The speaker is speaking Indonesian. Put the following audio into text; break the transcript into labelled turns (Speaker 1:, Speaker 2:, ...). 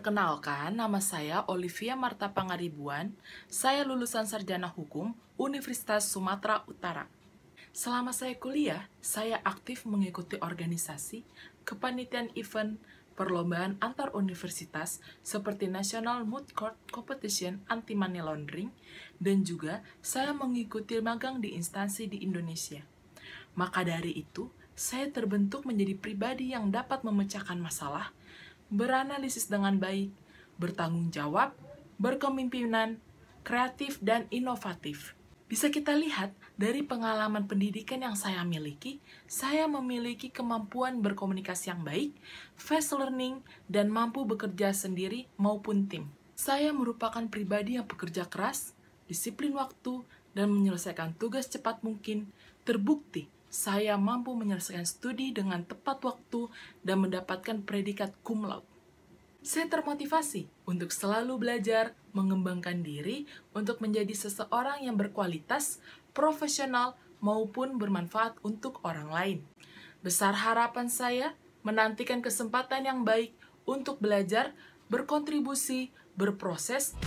Speaker 1: Perkenalkan, nama saya Olivia Marta Pangaribuan. Saya lulusan sarjana hukum Universitas Sumatera Utara. Selama saya kuliah, saya aktif mengikuti organisasi, kepanitiaan event, perlombaan antar universitas seperti National Mood Court Competition Anti Money Laundering, dan juga saya mengikuti magang di instansi di Indonesia. Maka dari itu, saya terbentuk menjadi pribadi yang dapat memecahkan masalah, beranalisis dengan baik, bertanggung jawab, berkemimpinan, kreatif, dan inovatif. Bisa kita lihat dari pengalaman pendidikan yang saya miliki, saya memiliki kemampuan berkomunikasi yang baik, fast learning, dan mampu bekerja sendiri maupun tim. Saya merupakan pribadi yang pekerja keras, disiplin waktu, dan menyelesaikan tugas cepat mungkin, terbukti saya mampu menyelesaikan studi dengan tepat waktu dan mendapatkan predikat cum laude. Saya termotivasi untuk selalu belajar, mengembangkan diri untuk menjadi seseorang yang berkualitas, profesional, maupun bermanfaat untuk orang lain. Besar harapan saya menantikan kesempatan yang baik untuk belajar, berkontribusi, berproses,